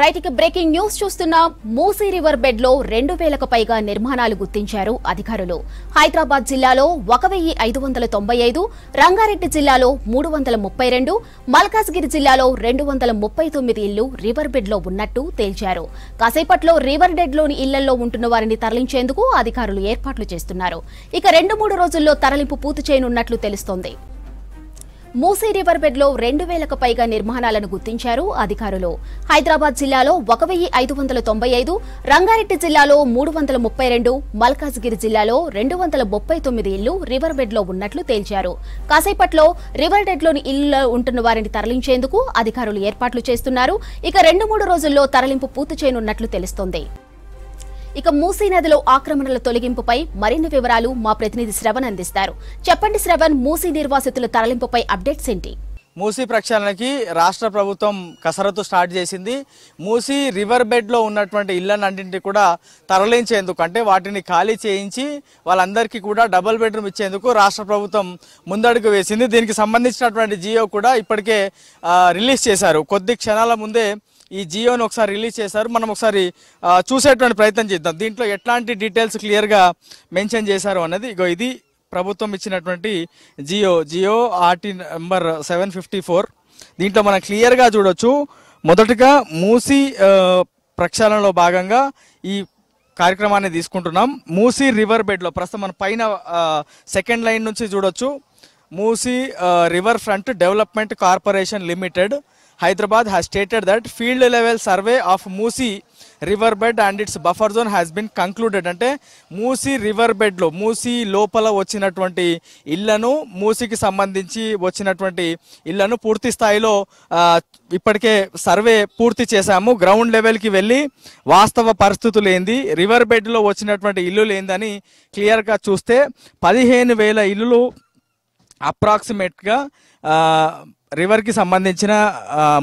రైతుకి breaking news చూస్తున్న Musi river bed లో రెండు వేలకు పైగా నిర్మాణాలు గుర్తించారు అధికారులు హైదరాబాద్ జిల్లాలో ఒక వెయ్యి ఐదు వందల తొంభై ఐదు రంగారెడ్డి జిల్లాలో మూడు వందల ముప్పై రెండు మల్కాజ్గిరి జిల్లాలో రెండు వందల ముప్పై తొమ్మిది ఇళ్లు రివర్ బెడ్ లో ఉన్నట్టు తేల్చారు కాసేపట్లో రివర్ బెడ్ లోని ఇళ్లలో ఉంటున్న వారిని తరలించేందుకు అధికారులు ఏర్పాట్లు చేస్తున్నారు ఇక రెండు మూడు రోజుల్లో తరలింపు పూర్తి చేయనున్నట్లు తెలుస్తోంది మూసీ రివర్ బెడ్ లో రెండు వేలకు పైగా నిర్మాణాలను గుర్తించారు అధికారులు హైదరాబాద్ జిల్లాలో ఒక వెయ్యి ఐదు వందల తొంభై ఐదు రంగారెడ్డి జిల్లాలో మూడు వందల ముప్పై రెండు మల్కాజ్గిరి జిల్లాలో రెండు వందల ముప్పై తొమ్మిది ఇళ్లు రివర్ బెడ్ లో ఉన్నట్లు తేల్చారు కాసేపట్లో రివర్ బెడ్ లోని ఇళ్లలో ఉంటున్న వారిని తరలించేందుకు అధికారులు ఏర్పాట్లు చేస్తున్నారు ఇక రెండు మూడు రోజుల్లో తరలింపు పూర్తి చేయనున్నట్లు తెలుస్తోంది ఇక మూసీ నదిలో ఆక్రమణల తొలగింపుపై మరిన్ని వివరాలు మా ప్రతినిధి శ్రవణ్ అందిస్తారు చెప్పండి శ్రవణ్ మూసీ నిర్వాసితుల తరలింపుపై అప్డేట్స్ ఏంటి మూసీ ప్రక్షాళనకి రాష్ట్ర ప్రభుత్వం కసరత్తు స్టార్ట్ చేసింది మూసీ రివర్ బెడ్లో ఉన్నటువంటి ఇళ్ళన్నింటినీ కూడా తరలించేందుకు అంటే వాటిని ఖాళీ చేయించి వాళ్ళందరికీ కూడా డబుల్ బెడ్రూమ్ ఇచ్చేందుకు రాష్ట్ర ప్రభుత్వం ముందడుగు వేసింది దీనికి సంబంధించినటువంటి జియో కూడా ఇప్పటికే రిలీజ్ చేశారు కొద్ది క్షణాల ముందే ఈ జియోని ఒకసారి రిలీజ్ చేశారు మనం ఒకసారి చూసేటువంటి ప్రయత్నం చేద్దాం దీంట్లో ఎట్లాంటి డీటెయిల్స్ క్లియర్గా మెన్షన్ చేశారు అన్నది ఇగో ఇది ప్రభుత్వం ఇచ్చినటువంటి GO GO RT number seven fifty four దీంట్లో మనం క్లియర్గా చూడొచ్చు మొదటగా మూసి ప్రక్షాళనలో భాగంగా ఈ కార్యక్రమాన్ని తీసుకుంటున్నాం మూసీ రివర్ బెడ్లో ప్రస్తుతం మన పైన సెకండ్ లైన్ నుంచి చూడొచ్చు Musi river front development corporation limited Hyderabad has stated that field level survey of Musi river bed and its buffer zone has been concluded అంటే మూసీ రివర్ బెడ్లో మూసీ లోపల వచ్చినటువంటి ఇళ్లను మూసీకి సంబంధించి వచ్చినటువంటి ఇళ్లను పూర్తి స్థాయిలో ఇప్పటికే సర్వే పూర్తి చేశాము గ్రౌండ్ లెవెల్కి వెళ్ళి వాస్తవ పరిస్థితులు ఏంది రివర్ బెడ్లో వచ్చినటువంటి ఇల్లులు ఏందని క్లియర్గా చూస్తే పదిహేను వేల ఇల్లులు అప్రాక్సిమేట్గా రివర్కి సంబంధించిన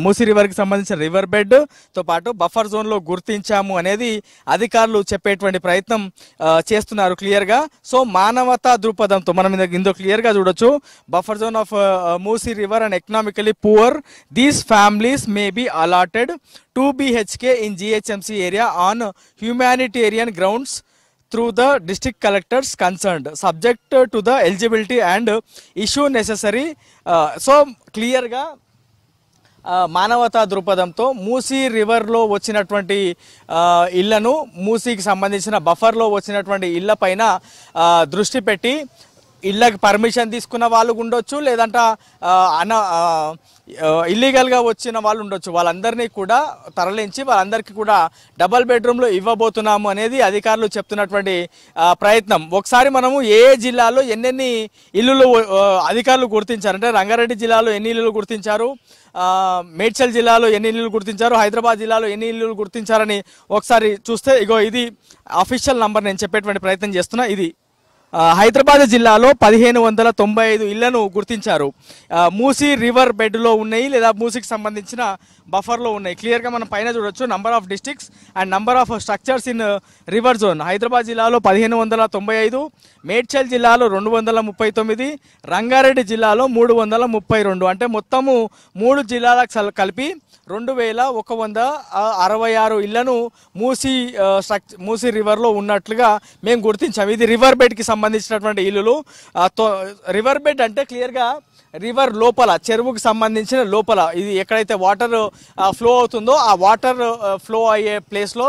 మూసి రివర్కి సంబంధించిన రివర్ బెడ్తో పాటు బఫర్ జోన్లో గుర్తించాము అనేది అధికారులు చెప్పేటువంటి ప్రయత్నం చేస్తున్నారు క్లియర్గా సో మానవతా దృక్పథంతో మనం ఇందులో క్లియర్గా చూడొచ్చు buffer zone of Musi river and economically poor these families may be allotted two BHK in GHMC area on humanitarian grounds through the district collectors concerned subject to the eligibility and issue necessary so క్లియర్గా మానవతా దృపథంతో మూసీ రివర్లో వచ్చినటువంటి uh, ఇళ్లను మూసీకి సంబంధించిన బఫర్లో వచ్చినటువంటి ఇళ్ల పైన uh, దృష్టి పెట్టి ఇళ్ళకి పర్మిషన్ తీసుకున్న వాళ్ళు ఉండొచ్చు లేదంటే అన ఇల్లీగల్గా వచ్చిన వాళ్ళు ఉండొచ్చు వాళ్ళందరినీ కూడా తరలించి వాళ్ళందరికీ కూడా డబల్ బెడ్రూమ్లు ఇవ్వబోతున్నాము అనేది అధికారులు చెప్తున్నటువంటి ప్రయత్నం ఒకసారి మనము ఏ జిల్లాలో ఎన్నెన్ని ఇల్లులు అధికారులు గుర్తించారంటే రంగారెడ్డి జిల్లాలో ఎన్ని ఇల్లులు గుర్తించారు మేడ్చల్ జిల్లాలో ఎన్ని ఇల్లులు గుర్తించారు హైదరాబాద్ జిల్లాలో ఎన్ని ఇల్లులు గుర్తించారని ఒకసారి చూస్తే ఇగో ఇది అఫీషియల్ నంబర్ నేను చెప్పేటువంటి ప్రయత్నం చేస్తున్నా ఇది హైదరాబాద్ జిల్లాలో పదిహేను వందల తొంభై ఐదు ఇళ్లను గుర్తించారు మూసీ రివర్ బెడ్లో ఉన్నాయి లేదా మూసీకి సంబంధించిన బఫర్లో ఉన్నాయి క్లియర్గా మనం పైన చూడొచ్చు number of districts and number of structures in river zone Hyderabad జిల్లాలో పదిహేను వందల తొంభై ఐదు మేడ్చల్ జిల్లాలో రెండు వందల ముప్పై తొమ్మిది రంగారెడ్డి జిల్లాలో మూడు వందల ముప్పై రెండు అంటే మొత్తము మూడు జిల్లాలకు కలిపి రెండు వేల ఒక వంద అరవై ఆరు ఇళ్లను మూసి స్ట్రక్ మూసీ రివర్లో ఉన్నట్లుగా మేము గుర్తించాము ఇది రివర్ బెడ్కి సంబంధించినటువంటి ఇల్లులు రివర్ బెడ్ అంటే క్లియర్గా రివర్ లోపల చెరువుకు సంబంధించిన లోపల ఇది ఎక్కడైతే వాటర్ ఫ్లో అవుతుందో ఆ వాటర్ ఫ్లో అయ్యే ప్లేస్లో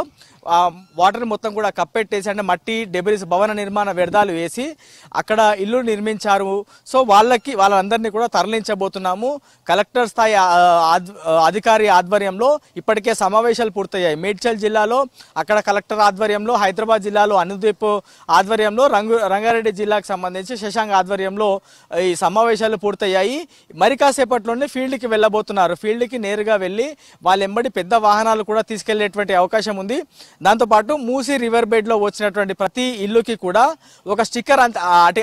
వాటర్ మొత్తం కూడా కప్పెట్టేసి అంటే మట్టి డెబరీస్ భవన నిర్మాణ వ్యర్థాలు వేసి అక్కడ ఇల్లు నిర్మించారు సో వాళ్ళకి వాళ్ళందరినీ కూడా తరలించబోతున్నాము కలెక్టర్ స్థాయి అధికారి ఆధ్వర్యంలో ఇప్పటికే సమావేశాలు పూర్తయ్యాయి మేడ్చల్ జిల్లాలో అక్కడ కలెక్టర్ ఆధ్వర్యంలో హైదరాబాద్ జిల్లాలో అనుదీప్ ఆధ్వర్యంలో రంగు రంగారెడ్డి జిల్లాకు సంబంధించి శశాంక్ ఆధ్వర్యంలో ఈ సమావేశాలు పూర్తయ్యాయి మరి కాసేపట్లోనే ఫీల్డ్కి వెళ్ళబోతున్నారు ఫీల్డ్కి నేరుగా వెళ్ళి వాళ్ళెంబడి పెద్ద వాహనాలు కూడా తీసుకెళ్లేటువంటి అవకాశం ఉంది దాంతోపాటు మూసి రివర్ బెడ్లో వచ్చినటువంటి ప్రతి ఇల్లుకి కూడా ఒక స్టిక్కర్ అంటి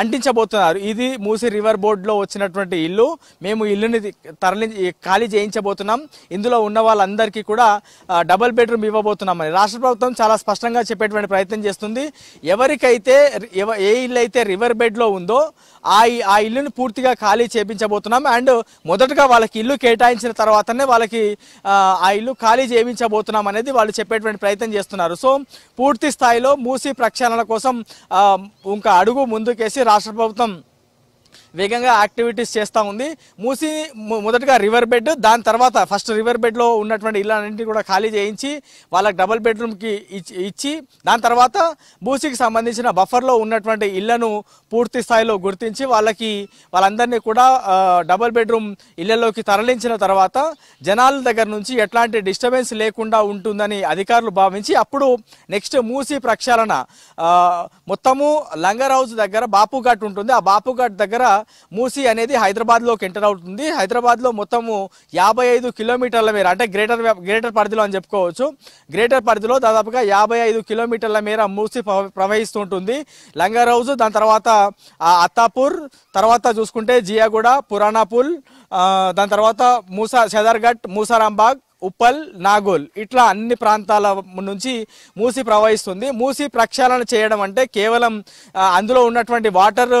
అంటించబోతున్నారు ఇది మూసి రివర్ బోర్డులో వచ్చినటువంటి ఇల్లు మేము ఇల్లుని తరలి ఖాళీ చేయించబోతున్నాం ఇందులో ఉన్న వాళ్ళందరికీ కూడా డబుల్ బెడ్రూమ్ ఇవ్వబోతున్నామని రాష్ట్ర ప్రభుత్వం చాలా స్పష్టంగా చెప్పేటువంటి ప్రయత్నం చేస్తుంది ఎవరికైతే ఏ ఇల్లు అయితే రివర్ బెడ్లో ఉందో ఆ ఆ ఇల్లును పూర్తిగా ఖాళీ చేయించబోతున్నాం అండ్ మొదటగా వాళ్ళకి ఇల్లు కేటాయించిన తర్వాతనే వాళ్ళకి ఆ ఇల్లు ఖాళీ చేయించబోతున్నాం అనేది వాళ్ళు చెప్పేటువంటి ప్రయత్నం చేస్తున్నారు సో పూర్తి స్థాయిలో మూసి ప్రక్షాళన కోసం ఇంకా అడుగు ముందుకేసి రాష్ట్ర ప్రభుత్వం వేగంగా యాక్టివిటీస్ చేస్తూ ఉంది మూసి మొదటగా రివర్ బెడ్ దాని తర్వాత ఫస్ట్ రివర్ బెడ్లో ఉన్నటువంటి ఇళ్ళన్నింటినీ కూడా ఖాళీ చేయించి వాళ్ళకి డబుల్ బెడ్రూమ్కి ఇచ్చి దాని తర్వాత మూసికి సంబంధించిన బఫర్లో ఉన్నటువంటి ఇళ్లను పూర్తి స్థాయిలో గుర్తించి వాళ్ళకి వాళ్ళందరినీ కూడా డబుల్ బెడ్రూమ్ ఇళ్లలోకి తరలించిన తర్వాత జనాల దగ్గర నుంచి ఎట్లాంటి డిస్టర్బెన్స్ లేకుండా ఉంటుందని అధికారులు భావించి అప్పుడు నెక్స్ట్ మూసి ప్రక్షాళన మొత్తము లంగర్ హౌస్ దగ్గర బాపుఘాట్ ఉంటుంది ఆ బాపుఘాట్ దగ్గర మూసీ అనేది హైదరాబాద్లోకి ఎంటర్ అవుతుంది హైదరాబాద్లో మొత్తము యాభై ఐదు కిలోమీటర్ల మేర అంటే గ్రేటర్ గ్రేటర్ పరిధిలో అని చెప్పుకోవచ్చు గ్రేటర్ పరిధిలో దాదాపుగా యాభై ఐదు కిలోమీటర్ల మేర మూసీ ప్రవహిస్తుంటుంది లంగారౌజ్ దాని తర్వాత అత్తాపూర్ తర్వాత చూసుకుంటే జియాగూడ పురాణాపూల్ దాని తర్వాత మూసా సెదర్ఘట్ మూసారాంబాగ్ ఉప్పల్ నాగోల్ ఇట్లా అన్ని ప్రాంతాల నుంచి మూసి ప్రవహిస్తుంది మూసి ప్రక్షాళన చేయడం అంటే కేవలం అందులో ఉన్నటువంటి వాటర్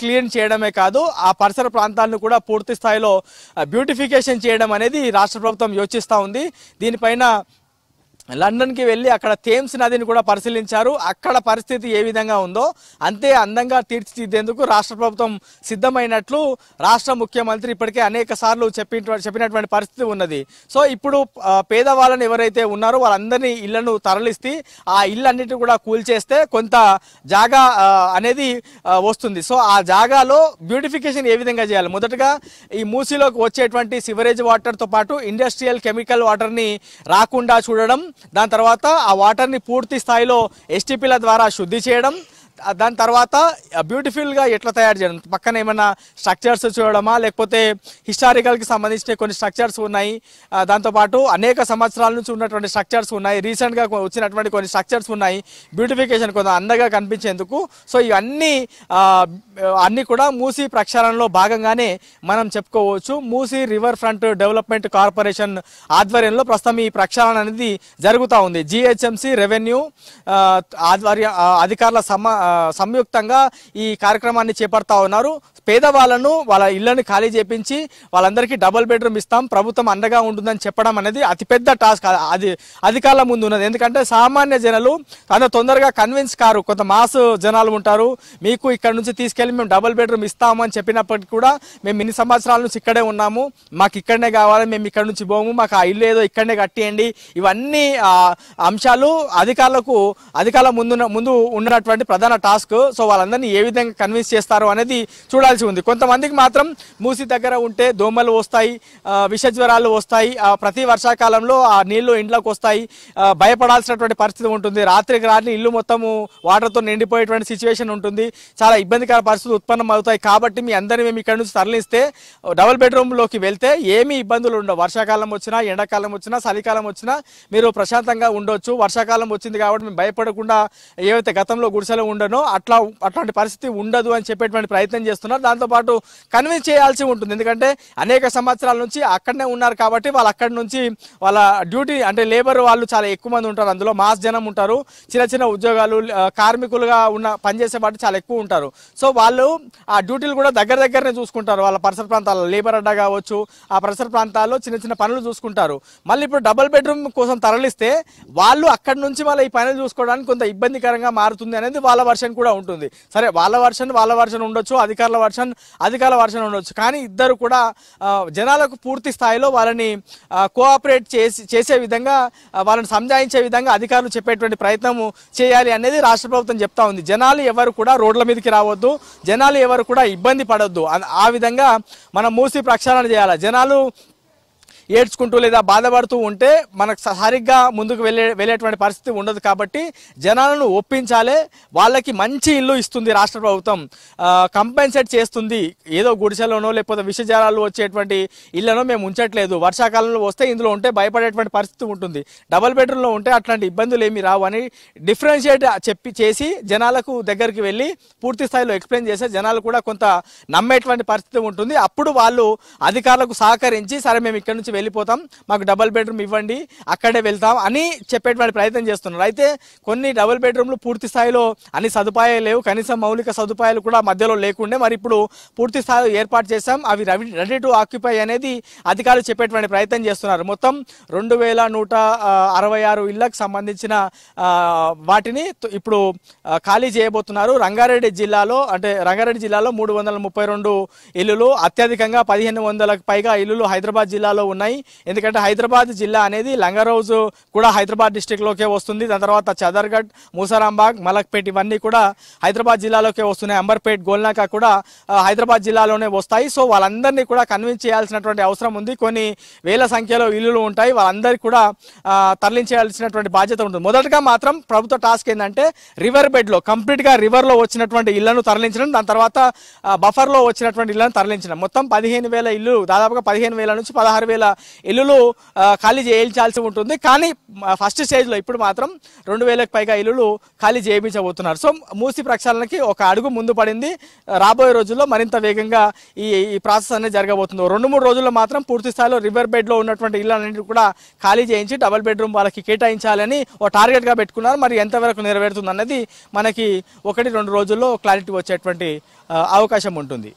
క్లీన్ చేయడమే కాదు ఆ పరిసర ప్రాంతాలను కూడా పూర్తి స్థాయిలో బ్యూటిఫికేషన్ చేయడం అనేది రాష్ట్ర ప్రభుత్వం యోచిస్తూ ఉంది దీనిపైన లండన్కి వెళ్ళి అక్కడ థేమ్స్ నదిని కూడా పరిశీలించారు అక్కడ పరిస్థితి ఏ విధంగా ఉందో అంతే అందంగా తీర్చిదిద్దేందుకు రాష్ట్ర ప్రభుత్వం సిద్ధమైనట్లు రాష్ట్ర ముఖ్యమంత్రి ఇప్పటికే అనేక సార్లు చెప్పినటువంటి పరిస్థితి ఉన్నది సో ఇప్పుడు పేదవాళ్ళని ఎవరైతే ఉన్నారో వాళ్ళందరినీ ఇళ్లను తరలిస్తే ఆ ఇళ్ళన్నిటి కూడా కూల్చేస్తే కొంత జాగా అనేది వస్తుంది సో ఆ జాగాలో బ్యూటిఫికేషన్ ఏ విధంగా చేయాలి మొదటగా ఈ మూసీలోకి వచ్చేటువంటి సివరేజ్ వాటర్తో పాటు ఇండస్ట్రియల్ కెమికల్ వాటర్ని రాకుండా చూడడం దాని తర్వాత ఆ వాటర్ని పూర్తి స్థాయిలో ఎస్టీపీల ద్వారా శుద్ధి చేయడం దాని తర్వాత బ్యూటిఫుల్గా ఎట్లా తయారు చేయడం పక్కన ఏమైనా స్ట్రక్చర్స్ చూడడమా లేకపోతే హిస్టారికల్కి సంబంధించిన కొన్ని స్ట్రక్చర్స్ ఉన్నాయి దాంతోపాటు అనేక సంవత్సరాల నుంచి ఉన్నటువంటి స్ట్రక్చర్స్ ఉన్నాయి రీసెంట్గా వచ్చినటువంటి కొన్ని స్ట్రక్చర్స్ ఉన్నాయి బ్యూటిఫికేషన్ కొంత అందంగా కనిపించేందుకు సో ఇవన్నీ అన్నీ కూడా మూసీ ప్రక్షాళనలో భాగంగానే మనం చెప్పుకోవచ్చు Musi river front development corporation ఆధ్వర్యంలో ప్రస్తుతం ఈ ప్రక్షాళన అనేది జరుగుతూ ఉంది జిహెచ్ఎంసి రెవెన్యూ ఆధ్వర్య అధికారుల సమా సంయుక్తంగా ఈ కార్యక్రమాన్ని చేపడతా ఉన్నారు పేదవాళ్ళను వాళ్ళ ఇళ్లను ఖాళీ చేపించి వాళ్ళందరికీ డబుల్ బెడ్రూమ్ ఇస్తాం ప్రభుత్వం అండగా ఉంటుందని చెప్పడం అనేది అతిపెద్ద టాస్క్ అది అధికారుల ముందు ఉన్నది ఎందుకంటే సామాన్య జనాలు అంత తొందరగా కన్విన్స్ కారు కొంత మాస్ జనాలు ఉంటారు మీకు ఇక్కడ నుంచి తీసుకెళ్లి మేము డబుల్ బెడ్రూమ్ ఇస్తాము అని చెప్పినప్పటికీ కూడా మేము ఇన్ని సంవత్సరాల నుంచి ఇక్కడే ఉన్నాము మాకు ఇక్కడనే కావాలి మేము ఇక్కడ నుంచి పోము మాకు ఆ ఇల్లు ఏదో ఇక్కడనే కట్టేయండి ఇవన్నీ అంశాలు అధికారులకు అధికారుల ముందు ముందు ఉన్నటువంటి ప్రధాన టాస్క్ సో వాళ్ళందరినీ ఏ విధంగా కన్విన్స్ చేస్తారో అనేది చూడాల్సి ఉంది కొంతమందికి మాత్రం మూసి దగ్గర ఉంటే దోమలు వస్తాయి విషజ్వరాలు వస్తాయి ప్రతి వర్షాకాలంలో ఆ నీళ్లు ఇంట్లోకి వస్తాయి భయపడాల్సినటువంటి పరిస్థితి ఉంటుంది రాత్రికి రాత్రి ఇల్లు మొత్తము వాటర్తో నిండిపోయేటువంటి సిచ్యువేషన్ ఉంటుంది చాలా ఇబ్బందికర పరిస్థితులు ఉత్పన్నం అవుతాయి కాబట్టి మీ అందరినీ మేము ఇక్కడ నుంచి తరలిస్తే డబుల్ బెడ్రూమ్లోకి వెళ్తే ఏమీ ఇబ్బందులు ఉండవు వర్షాకాలం వచ్చినా ఎండాకాలం వచ్చినా చలికాలం వచ్చినా మీరు ప్రశాంతంగా ఉండొచ్చు వర్షాకాలం వచ్చింది కాబట్టి మేము భయపడకుండా ఏవైతే గతంలో గుడిసెలో ఉండ ప్రజలను అట్లా అట్లాంటి పరిస్థితి ఉండదు అని చెప్పేటువంటి ప్రయత్నం చేస్తున్నారు దాంతోపాటు కన్విన్స్ చేయాల్సి ఉంటుంది ఎందుకంటే అనేక సంవత్సరాల నుంచి అక్కడనే ఉన్నారు కాబట్టి వాళ్ళు అక్కడి నుంచి వాళ్ళ డ్యూటీ అంటే లేబర్ వాళ్ళు చాలా ఎక్కువ మంది ఉంటారు అందులో మాస్ జనం ఉంటారు చిన్న చిన్న ఉద్యోగాలు కార్మికులుగా ఉన్న పనిచేసే వాటి చాలా ఎక్కువ ఉంటారు సో వాళ్ళు ఆ డ్యూటీలు కూడా దగ్గర దగ్గరనే చూసుకుంటారు వాళ్ళ పరిసర ప్రాంతాల్లో లేబర్ అడ్డా కావచ్చు ఆ పరిసర ప్రాంతాల్లో చిన్న చిన్న పనులు చూసుకుంటారు మళ్ళీ ఇప్పుడు డబుల్ బెడ్రూమ్ కోసం తరలిస్తే వాళ్ళు అక్కడి నుంచి మళ్ళీ ఈ పనులు చూసుకోవడానికి కొంత ఇబ్బందికరంగా మారుతుంది అనేది వాళ్ళ వర్షన్ కూడా ఉంటుంది సరే వాళ్ళ వర్షన్ వాళ్ళ వర్షన్ ఉండొచ్చు అధికారుల వర్షన్ అధికారుల వర్షన్ ఉండొచ్చు కానీ ఇద్దరు కూడా జనాలకు పూర్తి స్థాయిలో వాళ్ళని కోఆపరేట్ చేసి చేసే విధంగా వాళ్ళని సంజాయించే విధంగా అధికారులు చెప్పేటువంటి ప్రయత్నం చేయాలి అనేది రాష్ట్ర ప్రభుత్వం చెప్తా ఉంది జనాలు ఎవరు కూడా రోడ్ల మీదకి రావద్దు జనాలు ఎవరు కూడా ఇబ్బంది పడొద్దు ఆ విధంగా మనం మూసి ప్రక్షాళన చేయాలి జనాలు ఏడ్చుకుంటూ లేదా బాధపడుతూ ఉంటే మనకు సరిగ్గా ముందుకు వెళ్ళే వెళ్ళేటువంటి పరిస్థితి ఉండదు కాబట్టి జనాలను ఒప్పించాలే వాళ్ళకి మంచి ఇల్లు ఇస్తుంది రాష్ట్ర ప్రభుత్వం కంపెన్సేట్ చేస్తుంది ఏదో గుడిసెలోనో లేకపోతే విషజాలలో వచ్చేటువంటి ఇళ్లను మేము ఉంచట్లేదు వర్షాకాలంలో వస్తే ఇందులో ఉంటే భయపడేటువంటి పరిస్థితి ఉంటుంది డబల్ బెడ్రూమ్లో ఉంటే అట్లాంటి ఇబ్బందులు ఏమి రావు అని డిఫరెన్షియేట్ చెప్పి చేసి జనాలకు దగ్గరికి వెళ్ళి పూర్తి స్థాయిలో ఎక్స్ప్లెయిన్ చేస్తే జనాలు కూడా కొంత నమ్మేటువంటి పరిస్థితి ఉంటుంది అప్పుడు వాళ్ళు అధికారులకు సహకరించి సరే మేము ఇక్కడ నుంచి వెళ్ళిపోతాం మాకు డబల్ బెడ్రూమ్ ఇవ్వండి అక్కడే వెళ్తాం అని చెప్పేటువంటి ప్రయత్నం చేస్తున్నారు అయితే కొన్ని డబల్ బెడ్రూమ్లు పూర్తి స్థాయిలో అన్ని సదుపాయాలు లేవు కనీసం మౌలిక సదుపాయాలు కూడా మధ్యలో లేకుండే మరి ఇప్పుడు పూర్తి స్థాయిలో ఏర్పాటు చేశాం అవి రెడీ టు ఆక్యుపై అనేది అధికారులు చెప్పేటువంటి ప్రయత్నం చేస్తున్నారు మొత్తం రెండు వేల నూట అరవై ఆరు ఇళ్లకు సంబంధించిన వాటిని ఇప్పుడు ఖాళీ చేయబోతున్నారు రంగారెడ్డి జిల్లాలో అంటే రంగారెడ్డి జిల్లాలో మూడు వందల ముప్పై రెండు ఇల్లులు అత్యధికంగా పదిహేను వందలకు పైగా ఇల్లులు హైదరాబాద్ జిల్లాలో ఉన్నాయి ఉన్నాయి ఎందుకంటే హైదరాబాద్ జిల్లా అనేది లంగరోజు కూడా హైదరాబాద్ డిస్టిక్లోకే వస్తుంది దాని తర్వాత చదర్గఢ్ మూసారాంబాగ్ మలక్పేట్ ఇవన్నీ కూడా హైదరాబాద్ జిల్లాలోకే వస్తున్నాయి అంబర్పేట్ గోల్నాక కూడా హైదరాబాద్ జిల్లాలోనే వస్తాయి సో వాళ్ళందరినీ కూడా కన్విన్స్ చేయాల్సినటువంటి అవసరం ఉంది కొన్ని వేల సంఖ్యలో ఇల్లులు ఉంటాయి వాళ్ళందరికీ కూడా తరలించేయాల్సినటువంటి బాధ్యత ఉంటుంది మొదటగా మాత్రం ప్రభుత్వ టాస్క్ ఏంటంటే రివర్ బెడ్లో కంప్లీట్గా రివర్లో వచ్చినటువంటి ఇళ్లను తరలించడం దాని తర్వాత బఫర్లో వచ్చినటువంటి ఇళ్లను తరలించడం మొత్తం పదిహేను వేల ఇల్లు దాదాపుగా పదిహేను వేల నుంచి పదహారు వేల ఇల్లులు ఖాళీ చేయించాల్సి ఉంటుంది కానీ ఫస్ట్ స్టేజ్లో ఇప్పుడు మాత్రం రెండు వేలకు పైగా ఇల్లులు ఖాళీ చేయించబోతున్నారు సో మూసి ప్రక్షాళనకి ఒక అడుగు ముందు పడింది రాబోయే రోజుల్లో మరింత వేగంగా ఈ ఈ ప్రాసెస్ అనేది జరగబోతుంది రెండు మూడు రోజుల్లో మాత్రం పూర్తి స్థాయిలో రివర్ బెడ్లో ఉన్నటువంటి ఇళ్ళన్నింటినీ కూడా ఖాళీ చేయించి డబుల్ బెడ్రూమ్ వాళ్ళకి కేటాయించాలని ఓ టార్గెట్గా పెట్టుకున్నారు మరి ఎంతవరకు నెరవేరుతుంది అన్నది మనకి ఒకటి రెండు రోజుల్లో క్లారిటీ వచ్చేటువంటి అవకాశం ఉంటుంది